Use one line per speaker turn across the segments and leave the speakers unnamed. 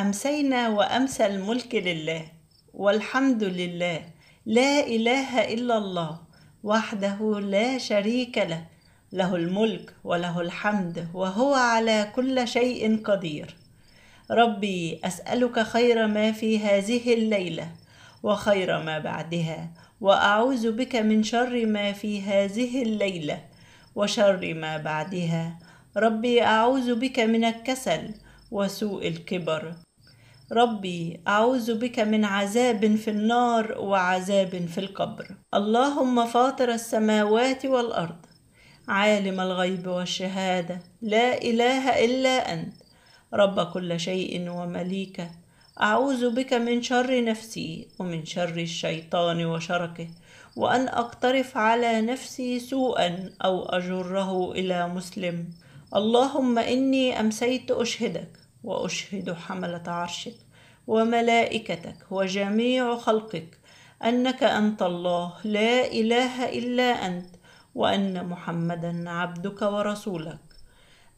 أمسينا وأمسى الملك لله والحمد لله لا إله إلا الله وحده لا شريك له له الملك وله الحمد وهو على كل شيء قدير ربي أسألك خير ما في هذه الليلة وخير ما بعدها وأعوذ بك من شر ما في هذه الليلة وشر ما بعدها ربي أعوذ بك من الكسل وسوء الكبر ربي اعوذ بك من عذاب في النار وعذاب في القبر اللهم فاطر السماوات والارض عالم الغيب والشهاده لا اله الا انت رب كل شيء ومليكه اعوذ بك من شر نفسي ومن شر الشيطان وشركه وان اقترف على نفسي سوءا او اجره الى مسلم اللهم اني امسيت اشهدك واشهد حمله عرشك وملائكتك وجميع خلقك انك انت الله لا اله الا انت وان محمدا عبدك ورسولك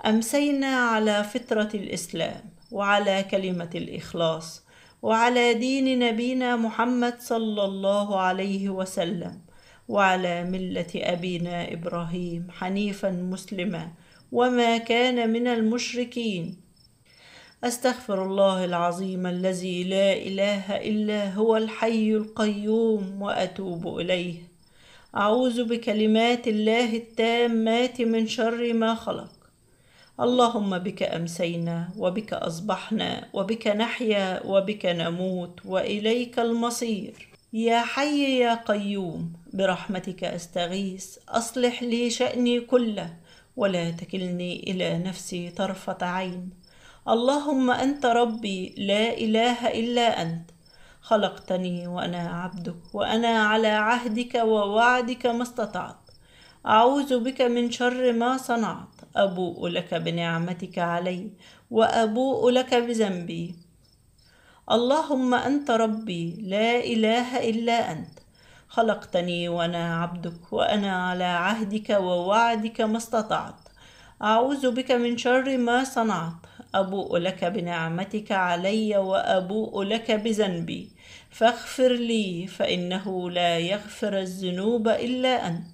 امسينا على فطره الاسلام وعلى كلمه الاخلاص وعلى دين نبينا محمد صلى الله عليه وسلم وعلى مله ابينا ابراهيم حنيفا مسلما وما كان من المشركين استغفر الله العظيم الذي لا اله الا هو الحي القيوم واتوب اليه اعوذ بكلمات الله التامات من شر ما خلق اللهم بك امسينا وبك اصبحنا وبك نحيا وبك نموت واليك المصير يا حي يا قيوم برحمتك استغيث اصلح لي شاني كله ولا تكلني الى نفسي طرفه عين اللهم انت ربي لا اله الا انت خلقتني وانا عبدك وانا على عهدك ووعدك ما استطعت اعوذ بك من شر ما صنعت ابوء لك بنعمتك علي وابوء لك بذنبي اللهم انت ربي لا اله الا انت خلقتني وانا عبدك وانا على عهدك ووعدك ما استطعت اعوذ بك من شر ما صنعت أبوء لك بنعمتك علي وأبوء لك بذنبي فاغفر لي فإنه لا يغفر الذنوب إلا أنت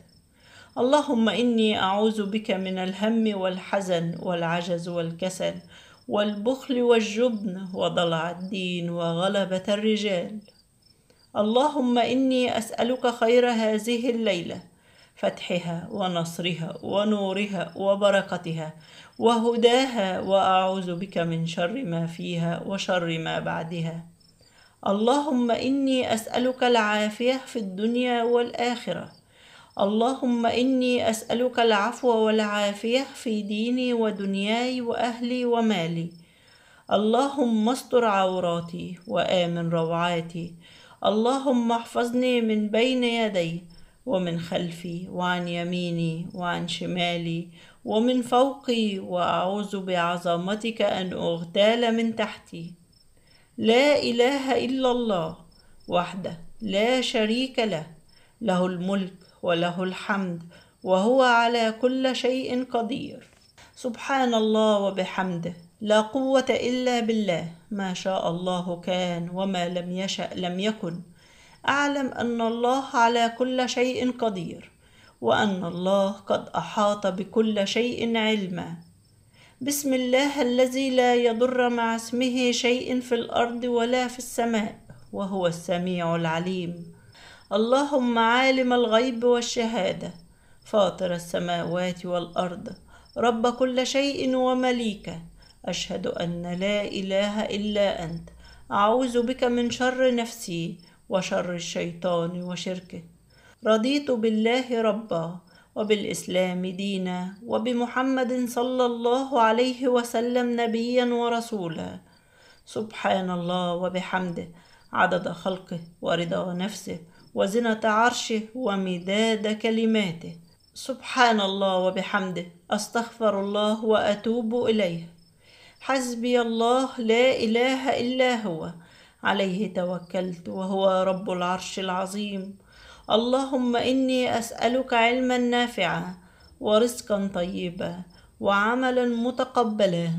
اللهم إني أعوذ بك من الهم والحزن والعجز والكسل والبخل والجبن وضلع الدين وغلبة الرجال اللهم إني أسألك خير هذه الليلة فتحها ونصرها ونورها وبركتها وهداها واعوذ بك من شر ما فيها وشر ما بعدها اللهم اني اسالك العافيه في الدنيا والاخره اللهم اني اسالك العفو والعافيه في ديني ودنياي واهلي ومالي اللهم استر عوراتي وامن روعاتي اللهم احفظني من بين يديه ومن خلفي وعن يميني وعن شمالي ومن فوقي واعوذ بعظمتك ان اغتال من تحتي لا اله الا الله وحده لا شريك له له الملك وله الحمد وهو على كل شيء قدير سبحان الله وبحمده لا قوه الا بالله ما شاء الله كان وما لم يشا لم يكن اعلم ان الله على كل شيء قدير وان الله قد احاط بكل شيء علما بسم الله الذي لا يضر مع اسمه شيء في الارض ولا في السماء وهو السميع العليم اللهم عالم الغيب والشهاده فاطر السماوات والارض رب كل شيء ومليكه اشهد ان لا اله الا انت اعوذ بك من شر نفسي وشر الشيطان وشركه رضيت بالله ربا وبالاسلام دينا وبمحمد صلى الله عليه وسلم نبيا ورسولا سبحان الله وبحمده عدد خلقه ورضا نفسه وزنة عرشه ومداد كلماته سبحان الله وبحمده أستغفر الله وأتوب إليه حسبي الله لا إله إلا هو عليه توكلت وهو رب العرش العظيم اللهم اني اسالك علما نافعا ورزقا طيبا وعملا متقبلا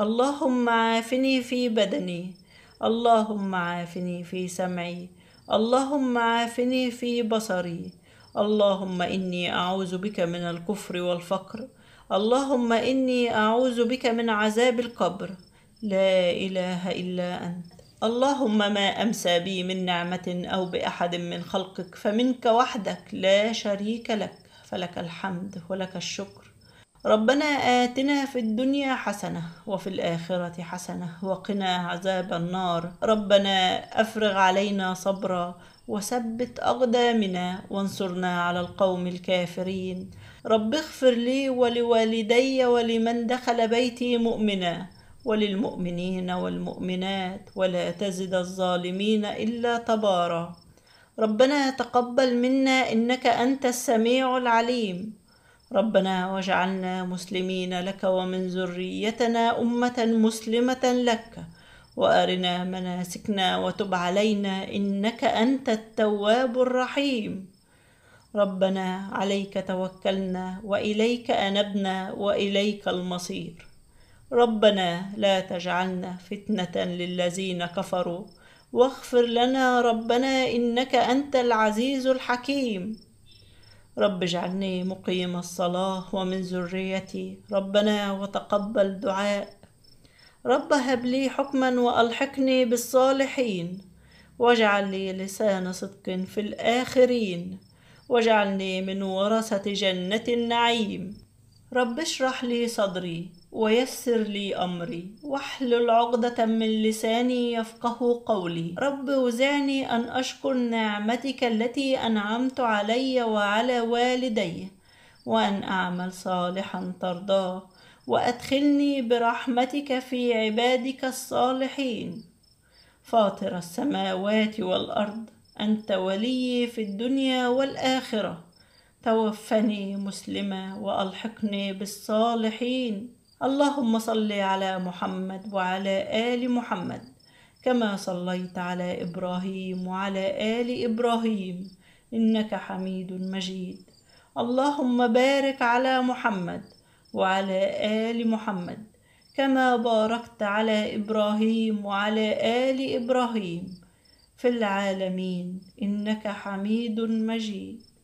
اللهم عافني في بدني اللهم عافني في سمعي اللهم عافني في بصري اللهم اني اعوذ بك من الكفر والفقر اللهم اني اعوذ بك من عذاب القبر لا اله الا انت اللهم ما أمسى بي من نعمة أو بأحد من خلقك فمنك وحدك لا شريك لك فلك الحمد ولك الشكر ربنا آتنا في الدنيا حسنة وفي الآخرة حسنة وقنا عذاب النار ربنا أفرغ علينا صبرا وثبت أقدامنا وانصرنا على القوم الكافرين رب اغفر لي ولوالدي ولمن دخل بيتي مؤمنا وللمؤمنين والمؤمنات ولا تزد الظالمين إلا تبارا ربنا تقبل منا إنك أنت السميع العليم ربنا واجعلنا مسلمين لك ومن ذريتنا أمة مسلمة لك وارنا مناسكنا وتب علينا انك انت التواب الرحيم ربنا عليك توكلنا واليك انبنا واليك المصير ربنا لا تجعلنا فتنة للذين كفروا واغفر لنا ربنا إنك أنت العزيز الحكيم رب اجعلني مقيم الصلاة ومن ذريتي ربنا وتقبل دعاء رب هب لي حكما وألحقني بالصالحين واجعل لي لسان صدق في الآخرين واجعلني من ورثة جنة النعيم رب اشرح لي صدري ويسر لي أمري واحلل عقدة من لساني يفقه قولي رب وزعني أن أشكر نعمتك التي أنعمت علي وعلى والدي وأن أعمل صالحا ترضاه وأدخلني برحمتك في عبادك الصالحين فاطر السماوات والأرض أنت ولي في الدنيا والآخرة توفني مسلمة وألحقني بالصالحين اللهم صل على محمد وعلى آل محمد كما صليت على إبراهيم وعلى آل إبراهيم إنك حميد مجيد اللهم بارك على محمد وعلى آل محمد كما باركت على إبراهيم وعلى آل إبراهيم في العالمين إنك حميد مجيد